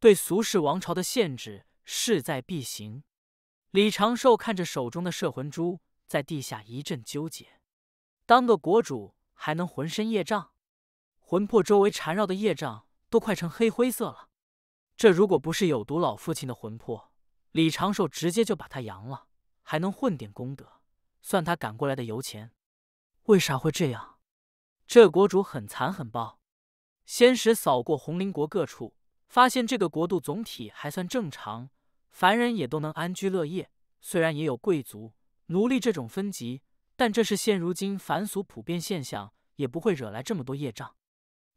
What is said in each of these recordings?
对俗世王朝的限制势在必行。李长寿看着手中的摄魂珠，在地下一阵纠结。当个国主还能浑身业障，魂魄周围缠绕的业障都快成黑灰色了。这如果不是有毒老父亲的魂魄，李长寿直接就把他扬了，还能混点功德，算他赶过来的油钱。为啥会这样？这国主很残很暴。仙识扫过红林国各处。发现这个国度总体还算正常，凡人也都能安居乐业。虽然也有贵族、奴隶这种分级，但这是现如今凡俗普遍现象，也不会惹来这么多业障。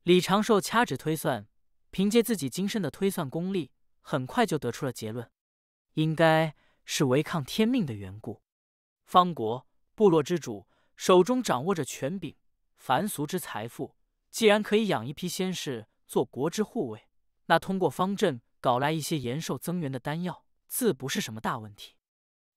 李长寿掐指推算，凭借自己今生的推算功力，很快就得出了结论：应该是违抗天命的缘故。方国部落之主手中掌握着权柄，凡俗之财富，既然可以养一批仙士做国之护卫。那通过方阵搞来一些延寿增援的丹药，自不是什么大问题。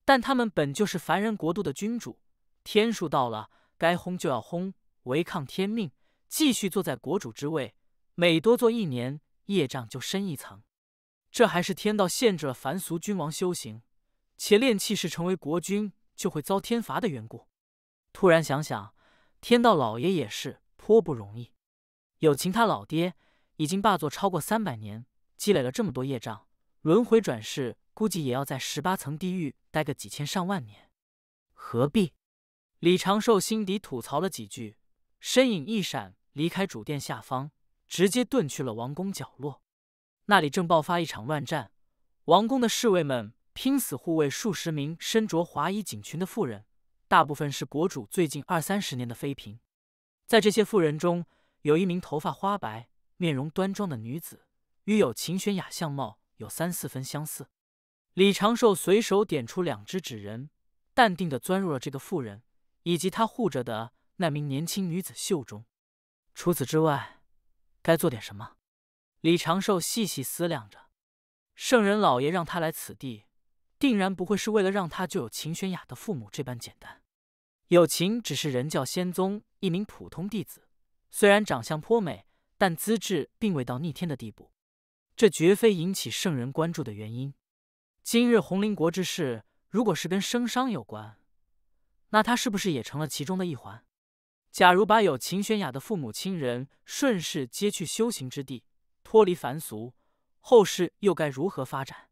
但他们本就是凡人国度的君主，天数到了，该轰就要轰，违抗天命，继续坐在国主之位，每多坐一年，业障就深一层。这还是天道限制了凡俗君王修行，且炼气士成为国君就会遭天罚的缘故。突然想想，天道老爷也是颇不容易，有情他老爹。已经霸座超过三百年，积累了这么多业障，轮回转世估计也要在十八层地狱待个几千上万年，何必？李长寿心底吐槽了几句，身影一闪，离开主殿下方，直接遁去了王宫角落。那里正爆发一场乱战，王宫的侍卫们拼死护卫数十名身着华衣锦裙的妇人，大部分是国主最近二三十年的妃嫔。在这些妇人中，有一名头发花白。面容端庄的女子与有秦玄雅相貌有三四分相似。李长寿随手点出两只纸人，淡定地钻入了这个妇人以及她护着的那名年轻女子袖中。除此之外，该做点什么？李长寿细细思量着。圣人老爷让他来此地，定然不会是为了让他救有秦玄雅的父母这般简单。有情只是人教仙宗一名普通弟子，虽然长相颇美。但资质并未到逆天的地步，这绝非引起圣人关注的原因。今日红林国之事，如果是跟生商有关，那他是不是也成了其中的一环？假如把有秦玄雅的父母亲人顺势接去修行之地，脱离凡俗，后世又该如何发展？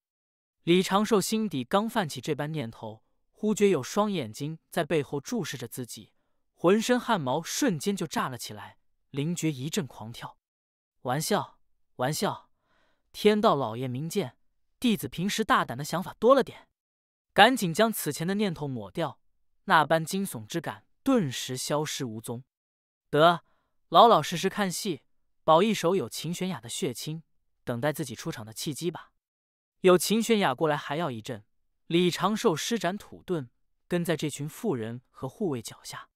李长寿心底刚泛起这般念头，忽觉有双眼睛在背后注视着自己，浑身汗毛瞬间就炸了起来。灵觉一阵狂跳，玩笑，玩笑，天道老爷明鉴，弟子平时大胆的想法多了点，赶紧将此前的念头抹掉，那般惊悚之感顿时消失无踪。得，老老实实看戏，保一手有秦玄雅的血亲，等待自己出场的契机吧。有秦玄雅过来还要一阵，李长寿施展土遁，跟在这群妇人和护卫脚下。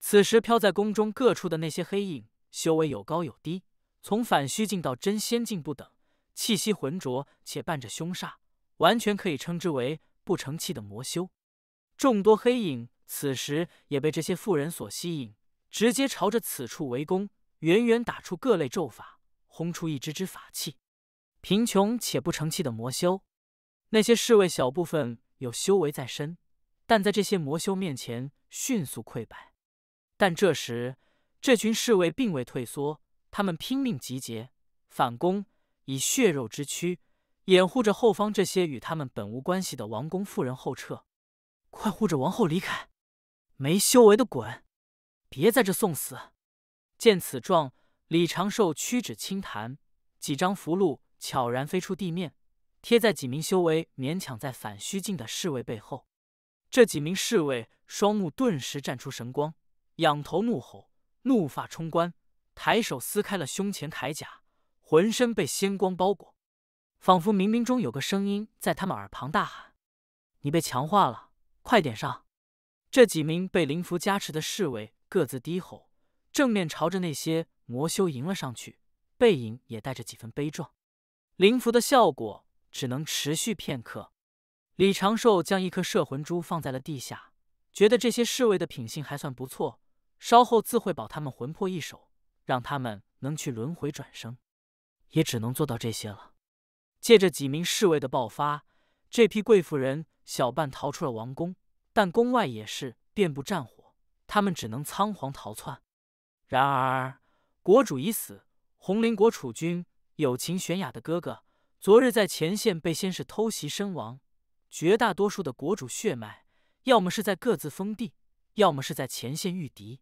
此时飘在宫中各处的那些黑影，修为有高有低，从反虚境到真仙境不等，气息浑浊且伴着凶煞，完全可以称之为不成器的魔修。众多黑影此时也被这些妇人所吸引，直接朝着此处围攻，远远打出各类咒法，轰出一支支法器。贫穷且不成器的魔修，那些侍卫小部分有修为在身，但在这些魔修面前迅速溃败。但这时，这群侍卫并未退缩，他们拼命集结反攻，以血肉之躯掩护着后方这些与他们本无关系的王宫妇人后撤。快护着王后离开！没修为的滚！别在这送死！见此状，李长寿屈指轻弹，几张符箓悄然飞出地面，贴在几名修为勉强在反虚境的侍卫背后。这几名侍卫双目顿时绽出神光。仰头怒吼，怒发冲冠，抬手撕开了胸前铠甲，浑身被仙光包裹，仿佛冥冥中有个声音在他们耳旁大喊：“你被强化了，快点上！”这几名被灵符加持的侍卫各自低吼，正面朝着那些魔修迎了上去，背影也带着几分悲壮。灵符的效果只能持续片刻。李长寿将一颗摄魂珠放在了地下，觉得这些侍卫的品性还算不错。稍后自会保他们魂魄一手，让他们能去轮回转生，也只能做到这些了。借着几名侍卫的爆发，这批贵妇人小半逃出了王宫，但宫外也是遍布战火，他们只能仓皇逃窜。然而，国主已死，红林国储君有情玄雅的哥哥，昨日在前线被先是偷袭身亡。绝大多数的国主血脉，要么是在各自封地，要么是在前线御敌。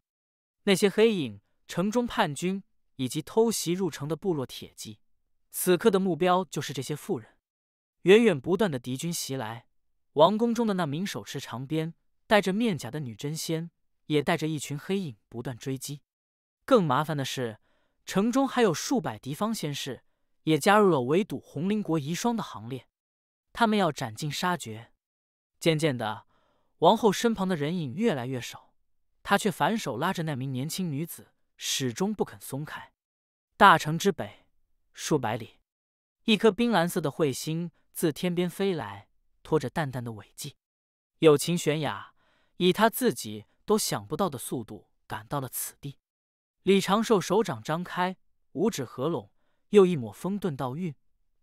那些黑影、城中叛军以及偷袭入城的部落铁骑，此刻的目标就是这些妇人。源源不断的敌军袭来，王宫中的那名手持长鞭、戴着面甲的女真仙，也带着一群黑影不断追击。更麻烦的是，城中还有数百敌方先士也加入了围堵红林国遗孀的行列，他们要斩尽杀绝。渐渐的，王后身旁的人影越来越少。他却反手拉着那名年轻女子，始终不肯松开。大城之北数百里，一颗冰蓝色的彗星自天边飞来，拖着淡淡的尾迹。有情玄雅以他自己都想不到的速度赶到了此地。李长寿手掌张开，五指合拢，又一抹风遁道韵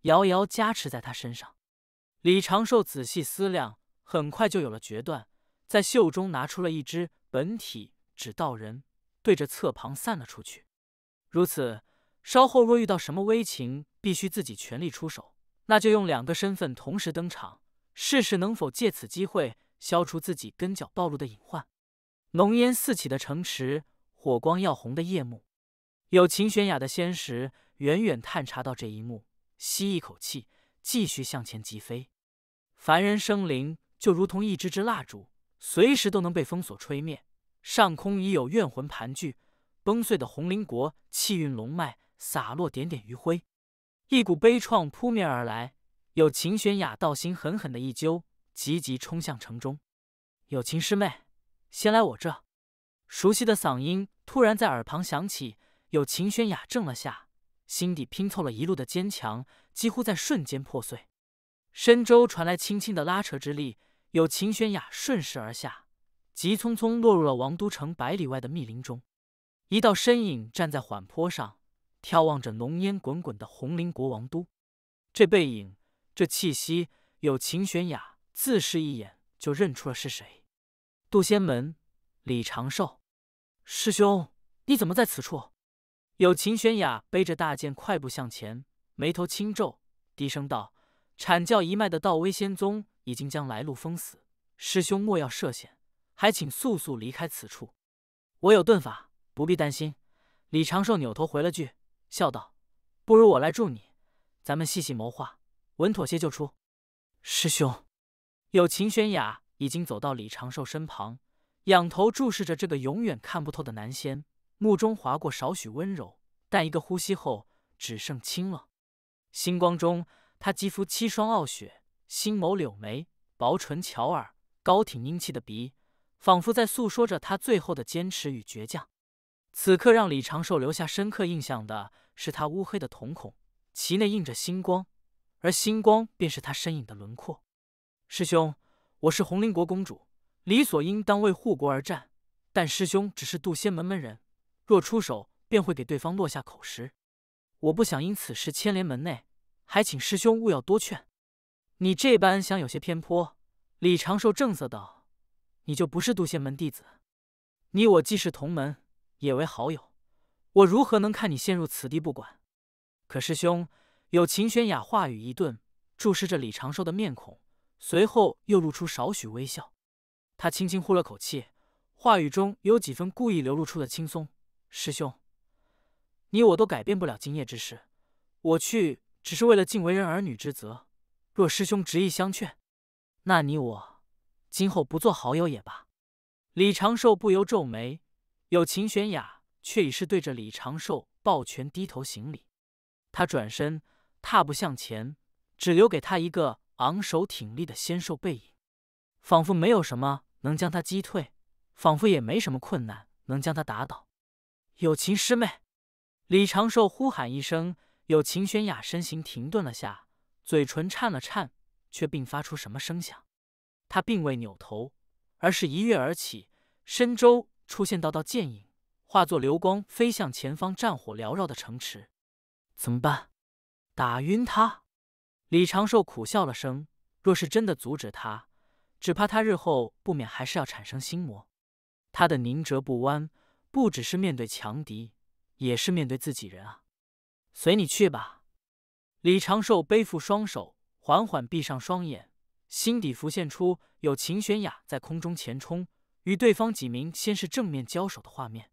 遥遥加持在他身上。李长寿仔细思量，很快就有了决断，在袖中拿出了一支。本体指道人对着侧旁散了出去。如此，稍后若遇到什么危情，必须自己全力出手，那就用两个身份同时登场，试试能否借此机会消除自己跟脚暴露的隐患。浓烟四起的城池，火光耀红的夜幕，有秦玄雅的仙石远远探查到这一幕，吸一口气，继续向前疾飞。凡人生灵就如同一支支蜡烛。随时都能被风所吹灭，上空已有怨魂盘踞，崩碎的红灵国气运龙脉洒落点点余晖，一股悲怆扑面而来。有秦玄雅道心狠狠的一揪，急急冲向城中。有秦师妹，先来我这。熟悉的嗓音突然在耳旁响起。有秦玄雅怔了下，心底拼凑了一路的坚强几乎在瞬间破碎，身周传来轻轻的拉扯之力。有秦玄雅顺势而下，急匆匆落入了王都城百里外的密林中。一道身影站在缓坡上，眺望着浓烟滚滚的红林国王都。这背影，这气息，有秦玄雅自视一眼就认出了是谁。杜仙门李长寿师兄，你怎么在此处？有秦玄雅背着大剑快步向前，眉头轻皱，低声道：“阐教一脉的道威仙宗。”已经将来路封死，师兄莫要涉险，还请速速离开此处。我有遁法，不必担心。李长寿扭头回了句，笑道：“不如我来助你，咱们细细谋划，稳妥些就出。”师兄，有秦玄雅已经走到李长寿身旁，仰头注视着这个永远看不透的男仙，目中划过少许温柔，但一个呼吸后只剩清冷。星光中，他肌肤七霜傲雪。星眸、柳眉、薄唇、巧耳、高挺英气的鼻，仿佛在诉说着他最后的坚持与倔强。此刻让李长寿留下深刻印象的是他乌黑的瞳孔，其内映着星光，而星光便是他身影的轮廓。师兄，我是红林国公主，理所应当为护国而战。但师兄只是渡仙门门人，若出手便会给对方落下口实。我不想因此事牵连门内，还请师兄勿要多劝。你这般想有些偏颇。李长寿正色道：“你就不是杜仙门弟子？你我既是同门，也为好友，我如何能看你陷入此地不管？”可师兄，有秦玄雅话语一顿，注视着李长寿的面孔，随后又露出少许微笑。他轻轻呼了口气，话语中有几分故意流露出的轻松：“师兄，你我都改变不了今夜之事，我去只是为了尽为人儿女之责。”若师兄执意相劝，那你我今后不做好友也罢。李长寿不由皱眉，有秦玄雅却已是对着李长寿抱拳低头行礼。他转身踏步向前，只留给他一个昂首挺立的纤瘦背影，仿佛没有什么能将他击退，仿佛也没什么困难能将他打倒。有秦师妹！李长寿呼喊一声，有秦玄雅身形停顿了下。嘴唇颤了颤，却并发出什么声响。他并未扭头，而是一跃而起，身周出现道道剑影，化作流光飞向前方战火缭绕的城池。怎么办？打晕他？李长寿苦笑了声。若是真的阻止他，只怕他日后不免还是要产生心魔。他的宁折不弯，不只是面对强敌，也是面对自己人啊。随你去吧。李长寿背负双手，缓缓闭上双眼，心底浮现出有秦玄雅在空中前冲，与对方几名先是正面交手的画面。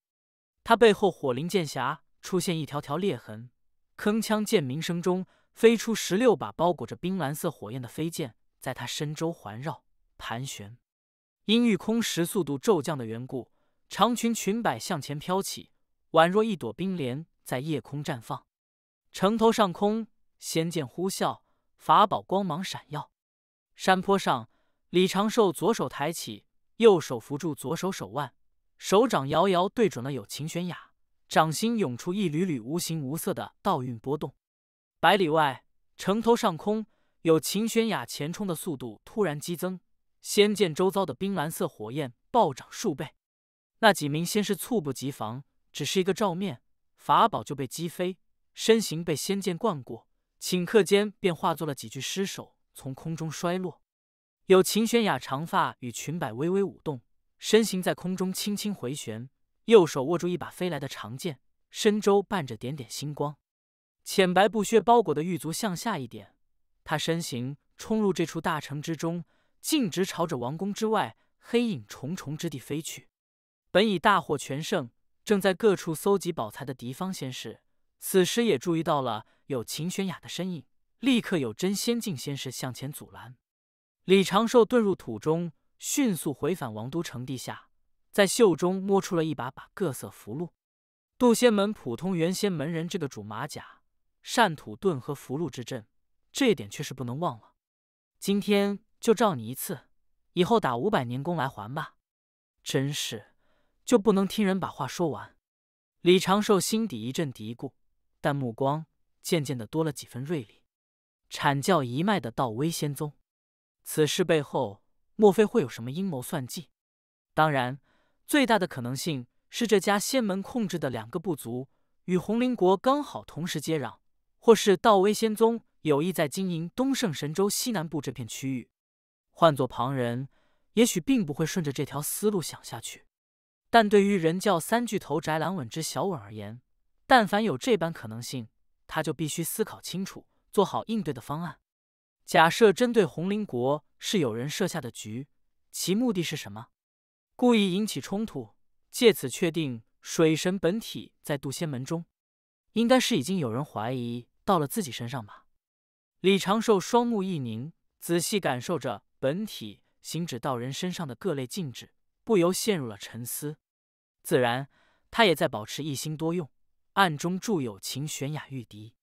他背后火灵剑匣出现一条条裂痕，铿锵剑鸣声中飞出十六把包裹着冰蓝色火焰的飞剑，在他身周环绕盘旋。因御空时速度骤降的缘故，长裙裙摆向前飘起，宛若一朵冰莲在夜空绽放。城头上空。仙剑呼啸，法宝光芒闪耀。山坡上，李长寿左手抬起，右手扶住左手手腕，手掌遥遥对准了有情玄雅，掌心涌出一缕缕无形无色的倒运波动。百里外，城头上空，有情玄雅前冲的速度突然激增，仙剑周遭的冰蓝色火焰暴涨数倍。那几名仙士猝不及防，只是一个照面，法宝就被击飞，身形被仙剑灌过。顷刻间便化作了几具尸首，从空中摔落。有秦玄雅长发与裙摆微微舞动，身形在空中轻轻回旋，右手握住一把飞来的长剑，身周伴着点点星光。浅白布靴包裹的玉足向下一点，他身形冲入这处大城之中，径直朝着王宫之外黑影重重之地飞去。本已大获全胜，正在各处搜集宝财的敌方先士，此时也注意到了。有秦玄雅的身影，立刻有真仙境仙士向前阻拦。李长寿遁入土中，迅速回返王都城地下，在袖中摸出了一把把各色符箓。渡仙门普通原仙门人这个主马甲，善土遁和符箓之阵，这一点却是不能忘了。今天就照你一次，以后打五百年工来还吧。真是就不能听人把话说完？李长寿心底一阵嘀咕，但目光。渐渐的多了几分锐利，阐教一脉的道威仙宗，此事背后莫非会有什么阴谋算计？当然，最大的可能性是这家仙门控制的两个部族与红林国刚好同时接壤，或是道威仙宗有意在经营东胜神州西南部这片区域。换做旁人，也许并不会顺着这条思路想下去，但对于人教三巨头翟兰稳之小稳而言，但凡有这般可能性。他就必须思考清楚，做好应对的方案。假设针对红林国是有人设下的局，其目的是什么？故意引起冲突，借此确定水神本体在渡仙门中，应该是已经有人怀疑到了自己身上吧？李长寿双目一凝，仔细感受着本体行止道人身上的各类禁制，不由陷入了沉思。自然，他也在保持一心多用。暗中助有秦玄雅御敌，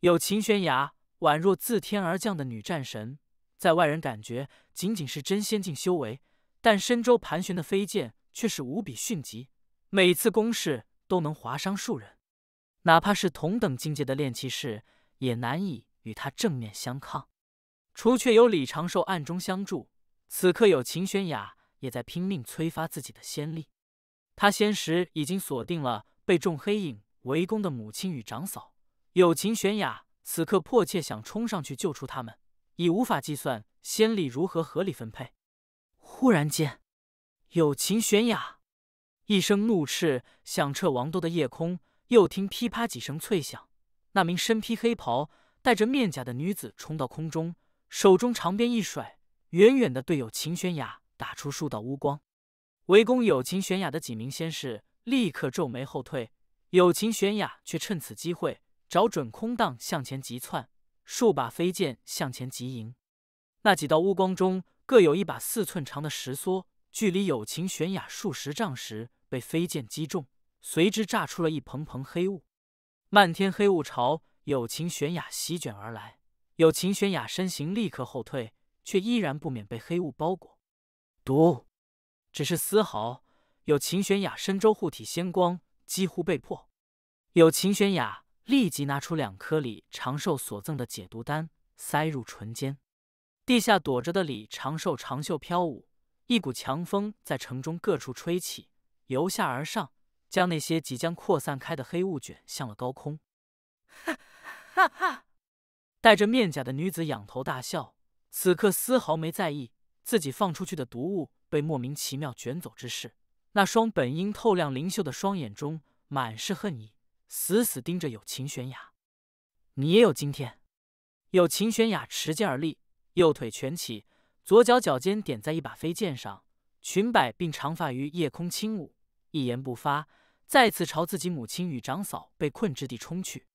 有秦玄雅宛若自天而降的女战神，在外人感觉仅仅是真仙境修为，但身周盘旋的飞剑却是无比迅疾，每次攻势都能划伤数人，哪怕是同等境界的炼气士也难以与他正面相抗。除却有李长寿暗中相助，此刻有秦玄雅也在拼命催发自己的仙力，他仙时已经锁定了被众黑影。围攻的母亲与长嫂有情玄雅，此刻迫切想冲上去救出他们，已无法计算仙力如何合理分配。忽然间，有情玄雅一声怒斥响彻王都的夜空，又听噼啪几声脆响，那名身披黑袍、戴着面甲的女子冲到空中，手中长鞭一甩，远远的对有情玄雅打出数道乌光。围攻有情玄雅的几名仙士立刻皱眉后退。有情玄雅却趁此机会找准空档向前急窜，数把飞剑向前急迎。那几道乌光中各有一把四寸长的石梭，距离有情玄雅数十丈时被飞剑击中，随之炸出了一蓬蓬黑雾。漫天黑雾朝有情玄雅席卷而来，有情玄雅身形立刻后退，却依然不免被黑雾包裹。毒，只是丝毫。有秦玄雅身周护体仙光。几乎被迫，有秦玄雅立即拿出两颗李长寿所赠的解毒丹，塞入唇间。地下躲着的李长寿长袖飘舞，一股强风在城中各处吹起，由下而上，将那些即将扩散开的黑雾卷向了高空。哈哈！带着面甲的女子仰头大笑，此刻丝毫没在意自己放出去的毒雾被莫名其妙卷走之事。那双本应透亮灵秀的双眼中满是恨意，死死盯着有琴玄雅。你也有今天！有琴玄雅持剑而立，右腿蜷起，左脚脚尖点在一把飞剑上，裙摆并长发于夜空轻舞，一言不发，再次朝自己母亲与长嫂被困之地冲去。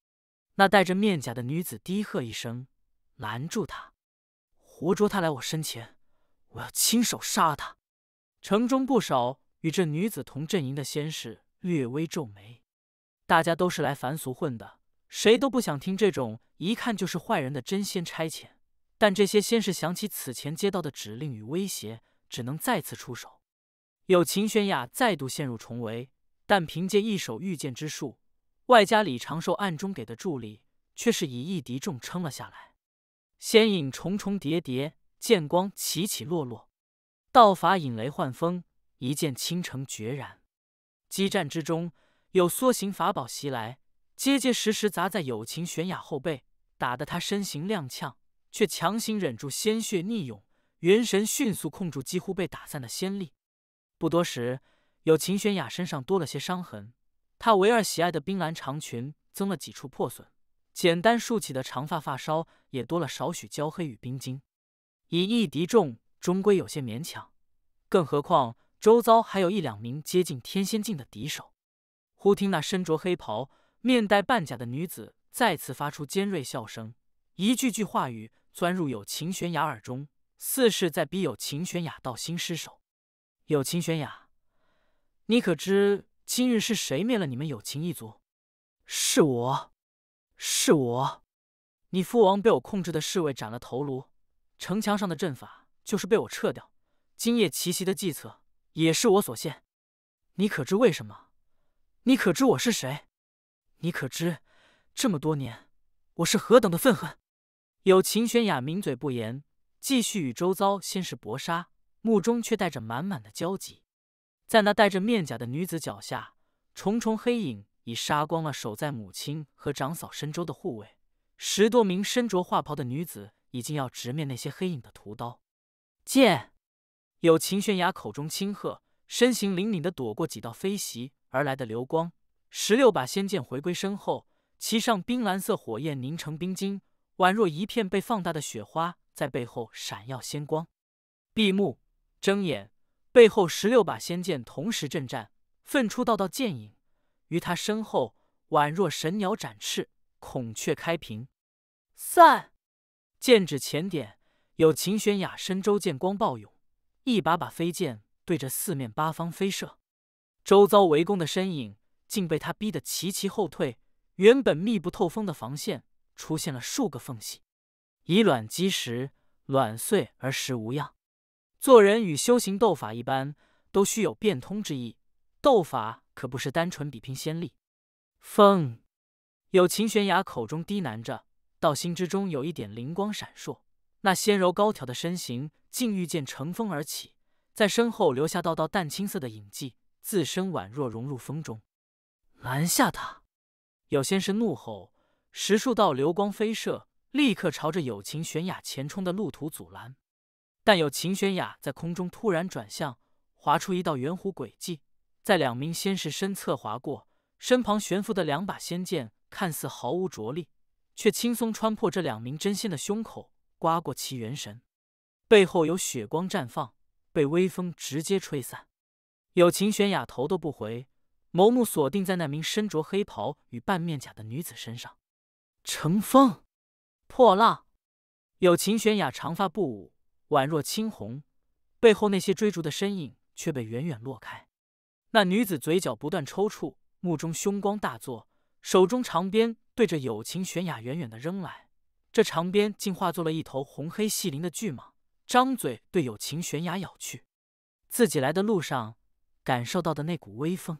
那戴着面甲的女子低喝一声：“拦住他，活捉他来我身前，我要亲手杀了他。”城中不少。与这女子同阵营的仙士略微皱眉，大家都是来凡俗混的，谁都不想听这种一看就是坏人的真仙差遣。但这些仙士想起此前接到的指令与威胁，只能再次出手。有秦玄雅再度陷入重围，但凭借一手御剑之术，外加李长寿暗中给的助力，却是以一敌众撑了下来。仙影重重叠叠，剑光起起落落，道法引雷幻风。一剑倾城，决然。激战之中，有梭形法宝袭来，结结实实砸在有情玄雅后背，打得他身形踉跄，却强行忍住鲜血逆涌，元神迅速控住几乎被打散的仙力。不多时，有情玄雅身上多了些伤痕，他唯二喜爱的冰蓝长裙增了几处破损，简单竖起的长发发梢也多了少许焦黑与冰晶。以一敌众，终归有些勉强，更何况。周遭还有一两名接近天仙境的敌手。忽听那身着黑袍、面带半甲的女子再次发出尖锐笑声，一句句话语钻入有情玄雅耳中，似是在逼有情玄雅道心失守。有情玄雅，你可知今日是谁灭了你们有情一族？是我，是我。你父王被我控制的侍卫斩了头颅，城墙上的阵法就是被我撤掉，今夜奇袭的计策。也是我所限，你可知为什么？你可知我是谁？你可知这么多年，我是何等的愤恨？有秦玄雅抿嘴不言，继续与周遭先是搏杀，目中却带着满满的焦急。在那戴着面甲的女子脚下，重重黑影已杀光了守在母亲和长嫂身周的护卫。十多名身着画袍的女子，已经要直面那些黑影的屠刀、剑。有秦玄雅口中轻喝，身形灵敏地躲过几道飞袭而来的流光。十六把仙剑回归身后，其上冰蓝色火焰凝成冰晶，宛若一片被放大的雪花，在背后闪耀仙光。闭目，睁眼，背后十六把仙剑同时震颤，分出道道剑影，于他身后宛若神鸟展翅，孔雀开屏。散，剑指前点，有秦玄雅身周剑光暴涌。一把把飞剑对着四面八方飞射，周遭围攻的身影竟被他逼得齐齐后退，原本密不透风的防线出现了数个缝隙。以卵击石，卵碎而石无恙。做人与修行斗法一般，都需有变通之意。斗法可不是单纯比拼先力。风，有秦玄雅口中低喃着，道心之中有一点灵光闪烁。那纤柔高挑的身形，竟遇见乘风而起，在身后留下道道淡青色的影迹，自身宛若融入风中。拦下他，有仙是怒吼，十数道流光飞射，立刻朝着有情悬崖前冲的路途阻拦。但有情玄雅在空中突然转向，划出一道圆弧轨迹，在两名仙士身侧划过，身旁悬浮的两把仙剑看似毫无着力，却轻松穿破这两名真仙的胸口。刮过其元神，背后有血光绽放，被微风直接吹散。有秦玄雅头都不回，眸目锁定在那名身着黑袍与半面甲的女子身上。乘风破浪，有秦玄雅长发不舞，宛若青红，背后那些追逐的身影却被远远落开。那女子嘴角不断抽搐，目中凶光大作，手中长鞭对着有秦玄雅远远的扔来。这长鞭竟化作了一头红黑细鳞的巨蟒，张嘴对友情悬崖咬去。自己来的路上感受到的那股微风，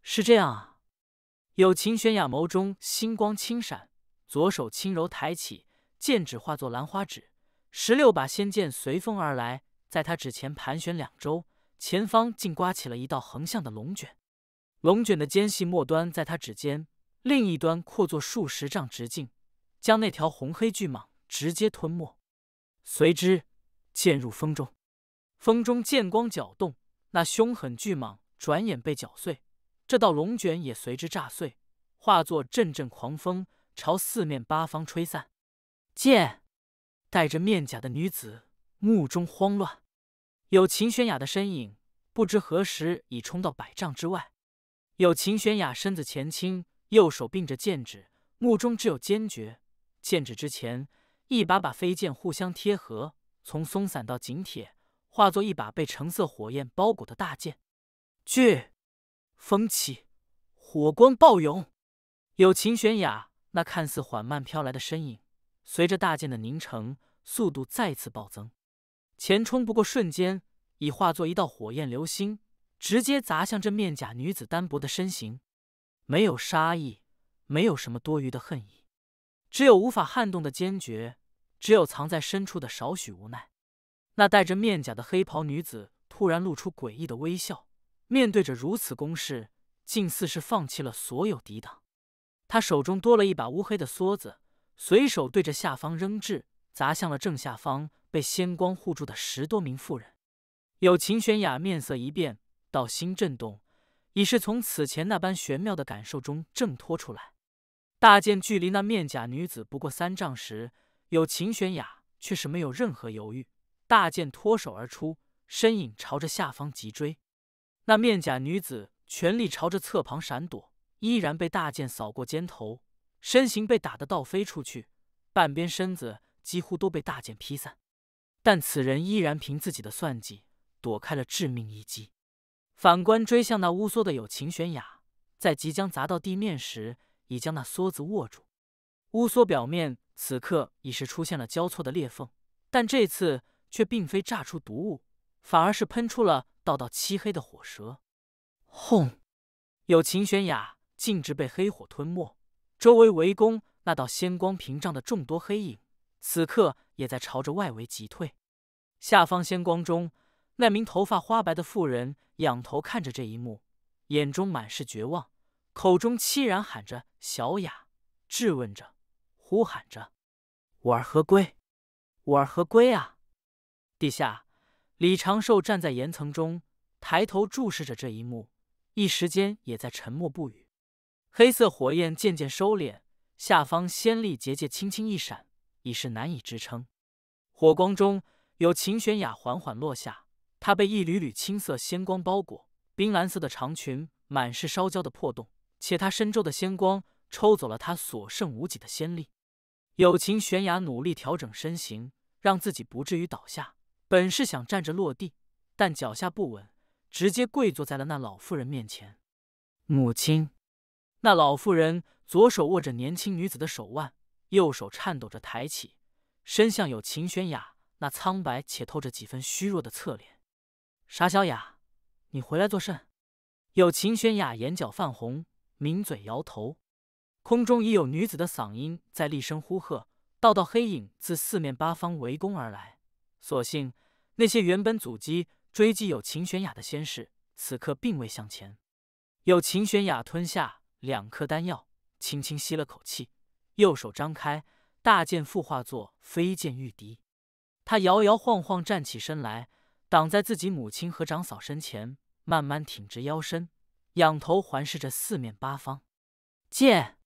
是这样啊？友情悬崖眸中星光轻闪，左手轻柔抬起，剑指化作兰花指，十六把仙剑随风而来，在他指前盘旋两周，前方竟刮起了一道横向的龙卷。龙卷的尖细末端在他指尖，另一端扩作数十丈直径。将那条红黑巨蟒直接吞没，随之剑入风中，风中剑光搅动，那凶狠巨蟒转眼被搅碎，这道龙卷也随之炸碎，化作阵阵狂风朝四面八方吹散。剑带着面甲的女子目中慌乱，有秦玄雅的身影，不知何时已冲到百丈之外。有秦玄雅身子前倾，右手并着剑指，目中只有坚决。剑指之前，一把把飞剑互相贴合，从松散到紧贴，化作一把被橙色火焰包裹的大剑。巨风起，火光暴涌。有秦玄雅那看似缓慢飘来的身影，随着大剑的凝成，速度再次暴增，前冲不过瞬间，已化作一道火焰流星，直接砸向这面甲女子单薄的身形。没有杀意，没有什么多余的恨意。只有无法撼动的坚决，只有藏在深处的少许无奈。那戴着面甲的黑袍女子突然露出诡异的微笑，面对着如此攻势，竟似是放弃了所有抵挡。她手中多了一把乌黑的梭子，随手对着下方扔掷，砸向了正下方被仙光护住的十多名妇人。有秦玄雅面色一变，道心震动，已是从此前那般玄妙的感受中挣脱出来。大剑距离那面甲女子不过三丈时，有秦玄雅却是没有任何犹豫，大剑脱手而出，身影朝着下方急追。那面甲女子全力朝着侧旁闪躲，依然被大剑扫过肩头，身形被打得倒飞出去，半边身子几乎都被大剑劈散。但此人依然凭自己的算计躲开了致命一击。反观追向那乌缩的有秦玄雅，在即将砸到地面时。已将那梭子握住，乌梭表面此刻已是出现了交错的裂缝，但这次却并非炸出毒雾，反而是喷出了道道漆黑的火舌。轰！有秦玄雅径直被黑火吞没，周围围攻那道仙光屏障的众多黑影，此刻也在朝着外围急退。下方仙光中，那名头发花白的妇人仰头看着这一幕，眼中满是绝望。口中凄然喊着：“小雅！”质问着，呼喊着：“我儿何归？我儿何归啊！”地下，李长寿站在岩层中，抬头注视着这一幕，一时间也在沉默不语。黑色火焰渐渐收敛，下方仙力结界轻轻一闪，已是难以支撑。火光中有秦玄雅缓缓落下，她被一缕缕青色仙光包裹，冰蓝色的长裙满是烧焦的破洞。且他身周的仙光抽走了他所剩无几的仙力，有情玄雅努力调整身形，让自己不至于倒下。本是想站着落地，但脚下不稳，直接跪坐在了那老妇人面前。母亲，那老妇人左手握着年轻女子的手腕，右手颤抖着抬起，伸向有情玄雅那苍白且透着几分虚弱的侧脸。傻小雅，你回来作甚？有琴玄雅眼角泛红。抿嘴摇头，空中已有女子的嗓音在厉声呼喝，道道黑影自四面八方围攻而来。所幸那些原本阻击追击有秦玄雅的仙士，此刻并未向前。有秦玄雅吞下两颗丹药，轻轻吸了口气，右手张开，大剑复化作飞剑御敌。他摇摇晃晃站起身来，挡在自己母亲和长嫂身前，慢慢挺直腰身。仰头环视着四面八方，剑，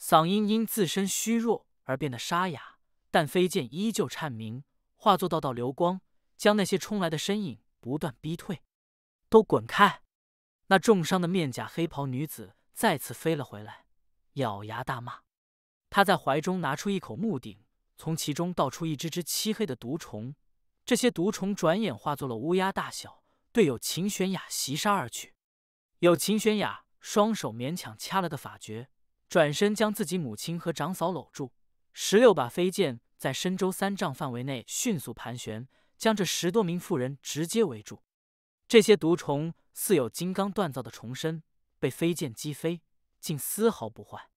嗓音因自身虚弱而变得沙哑，但飞剑依旧颤鸣，化作道道流光，将那些冲来的身影不断逼退。都滚开！那重伤的面甲黑袍女子再次飞了回来，咬牙大骂。她在怀中拿出一口木鼎，从其中倒出一只只漆黑的毒虫，这些毒虫转眼化作了乌鸦大小，队友秦玄雅袭杀而去。有秦玄雅双手勉强掐了个法诀，转身将自己母亲和长嫂搂住。十六把飞剑在深州三丈范围内迅速盘旋，将这十多名妇人直接围住。这些毒虫似有金刚锻造的虫身，被飞剑击飞，竟丝毫不坏。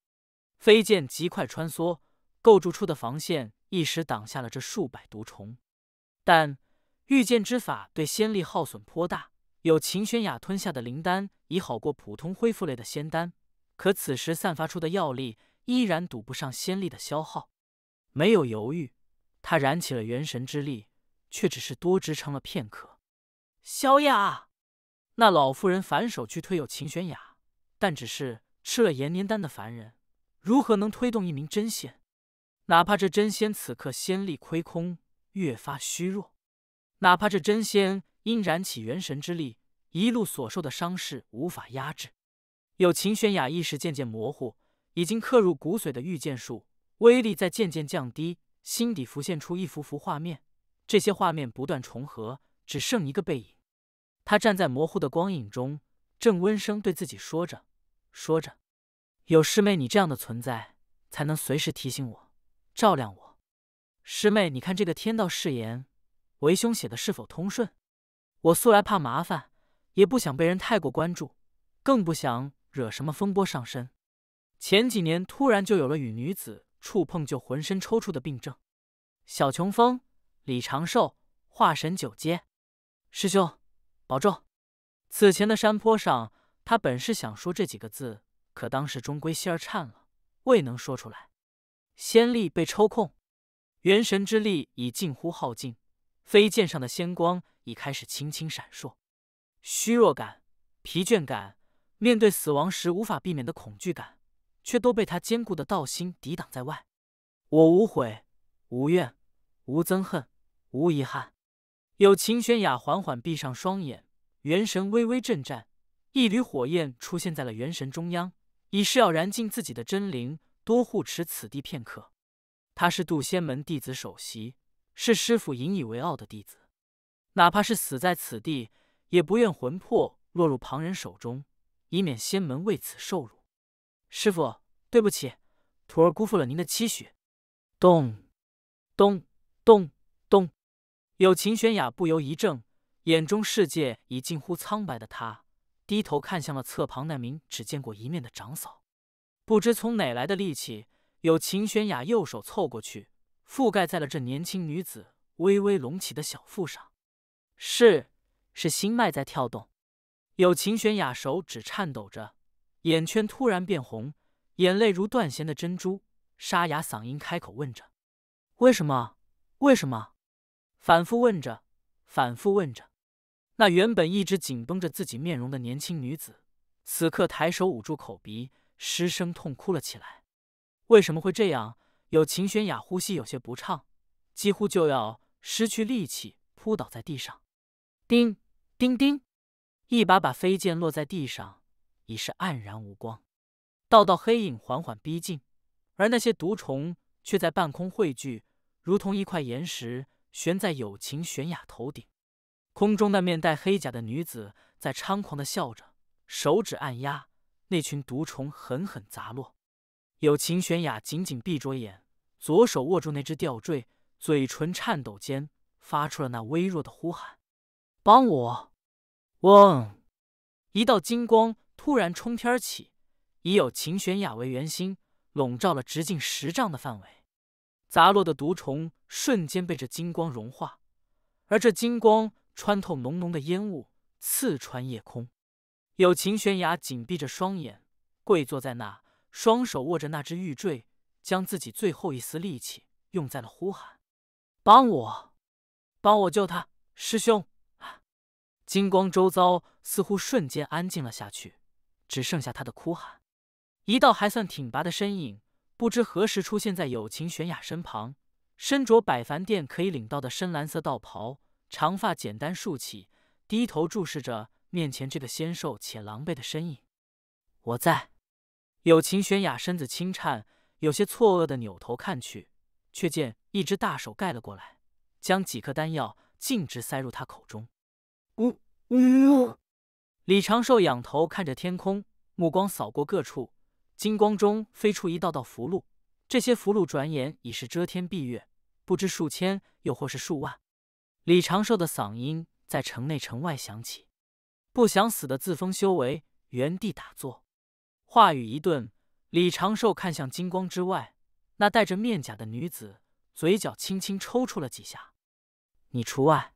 飞剑极快穿梭，构筑出的防线一时挡下了这数百毒虫。但御剑之法对仙力耗损颇大。有秦玄雅吞下的灵丹已好过普通恢复类的仙丹，可此时散发出的药力依然堵不上仙力的消耗。没有犹豫，他燃起了元神之力，却只是多支撑了片刻。萧雅，那老妇人反手去推有秦玄雅，但只是吃了延年丹的凡人，如何能推动一名真仙？哪怕这真仙此刻仙力亏空，越发虚弱，哪怕这真仙。因燃起元神之力，一路所受的伤势无法压制。有秦玄雅意识渐渐模糊，已经刻入骨髓的御剑术威力在渐渐降低。心底浮现出一幅幅画面，这些画面不断重合，只剩一个背影。他站在模糊的光影中，正温声对自己说着：“说着，有师妹你这样的存在，才能随时提醒我，照亮我。师妹，你看这个天道誓言，为兄写的是否通顺？”我素来怕麻烦，也不想被人太过关注，更不想惹什么风波上身。前几年突然就有了与女子触碰就浑身抽搐的病症。小琼峰，李长寿，化神九阶，师兄保重。此前的山坡上，他本是想说这几个字，可当时终归心儿颤了，未能说出来。仙力被抽空，元神之力已近乎耗尽，飞剑上的仙光。已开始轻轻闪烁，虚弱感、疲倦感，面对死亡时无法避免的恐惧感，却都被他坚固的道心抵挡在外。我无悔，无怨，无憎恨，无遗憾。有秦玄雅缓缓闭上双眼，元神微微震颤，一缕火焰出现在了元神中央，以是要燃尽自己的真灵，多护持此地片刻。他是渡仙门弟子首席，是师傅引以为傲的弟子。哪怕是死在此地，也不愿魂魄落入旁人手中，以免仙门为此受辱。师傅，对不起，徒儿辜负了您的期许。咚，咚，咚，咚。有秦玄雅不由一怔，眼中世界已近乎苍白的他，低头看向了侧旁那名只见过一面的长嫂。不知从哪来的力气，有秦玄雅右手凑过去，覆盖在了这年轻女子微微隆起的小腹上。是是，心脉在跳动。有秦玄雅手指颤抖着，眼圈突然变红，眼泪如断弦的珍珠，沙哑嗓音开口问着：“为什么？为什么？”反复问着，反复问着。那原本一直紧绷着自己面容的年轻女子，此刻抬手捂住口鼻，失声痛哭了起来。为什么会这样？有秦玄雅呼吸有些不畅，几乎就要失去力气，扑倒在地上。叮叮叮！一把把飞剑落在地上，已是黯然无光。道道黑影缓缓逼近，而那些毒虫却在半空汇聚，如同一块岩石悬在有情玄雅头顶。空中那面戴黑甲的女子在猖狂的笑着，手指按压那群毒虫，狠狠砸落。有情玄雅紧紧闭着眼，左手握住那只吊坠，嘴唇颤抖间发出了那微弱的呼喊。帮我！嗡！一道金光突然冲天起，以有秦玄雅为圆心，笼罩了直径十丈的范围。砸落的毒虫瞬间被这金光融化，而这金光穿透浓浓的烟雾，刺穿夜空。有秦玄雅紧闭着双眼，跪坐在那，双手握着那只玉坠，将自己最后一丝力气用在了呼喊：“帮我！帮我救他，师兄！”金光周遭似乎瞬间安静了下去，只剩下他的哭喊。一道还算挺拔的身影不知何时出现在友情玄雅身旁，身着百凡殿可以领到的深蓝色道袍，长发简单竖起，低头注视着面前这个纤瘦且狼狈的身影。我在。友情玄雅身子轻颤，有些错愕的扭头看去，却见一只大手盖了过来，将几颗丹药径直塞入他口中。呜呜！李长寿仰头看着天空，目光扫过各处，金光中飞出一道道符箓，这些符箓转眼已是遮天蔽月，不知数千又或是数万。李长寿的嗓音在城内城外响起：“不想死的自封修为，原地打坐。”话语一顿，李长寿看向金光之外那戴着面甲的女子，嘴角轻轻抽搐了几下：“你除外。”